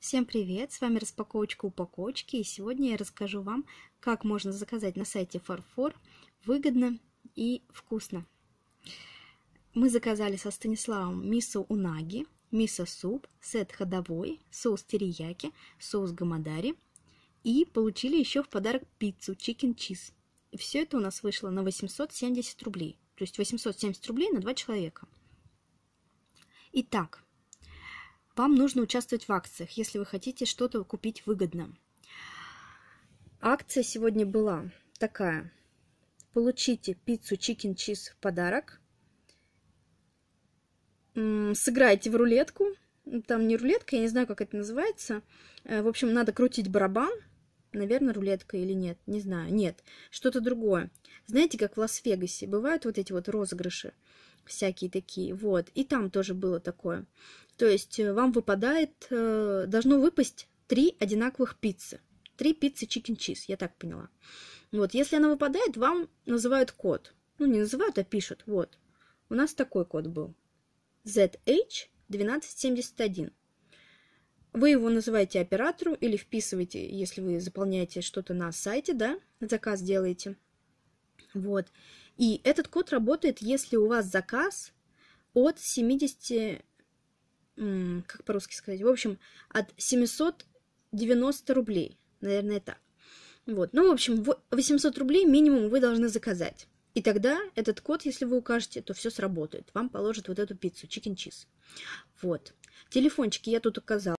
Всем привет! С вами распаковочка упаковочки и сегодня я расскажу вам, как можно заказать на сайте Farfor выгодно и вкусно. Мы заказали со Станиславом мисо унаги, мисо суп, сет ходовой, соус терияки, соус гамадари и получили еще в подарок пиццу чикен чиз. все это у нас вышло на 870 рублей, то есть 870 рублей на два человека. Итак, вам нужно участвовать в акциях, если вы хотите что-то купить выгодно. Акция сегодня была такая. Получите пиццу Chicken Cheese в подарок. Сыграйте в рулетку. Там не рулетка, я не знаю, как это называется. Э, в общем, надо крутить барабан – Наверное, рулетка или нет, не знаю. Нет, что-то другое. Знаете, как в Лас-Вегасе бывают вот эти вот розыгрыши всякие такие, вот. И там тоже было такое. То есть э, вам выпадает, э, должно выпасть три одинаковых пиццы. Три пиццы чикен-чиз, я так поняла. Вот, если она выпадает, вам называют код. Ну, не называют, а пишут, вот. У нас такой код был. ZH1271. Вы его называете оператору или вписываете, если вы заполняете что-то на сайте, да, заказ делаете. Вот. И этот код работает, если у вас заказ от 70, как по-русски сказать, в общем, от 790 рублей, наверное, так. Вот, ну, в общем, 800 рублей минимум вы должны заказать. И тогда этот код, если вы укажете, то все сработает. Вам положат вот эту пиццу, чикен-чиз. Вот. Телефончики я тут указала.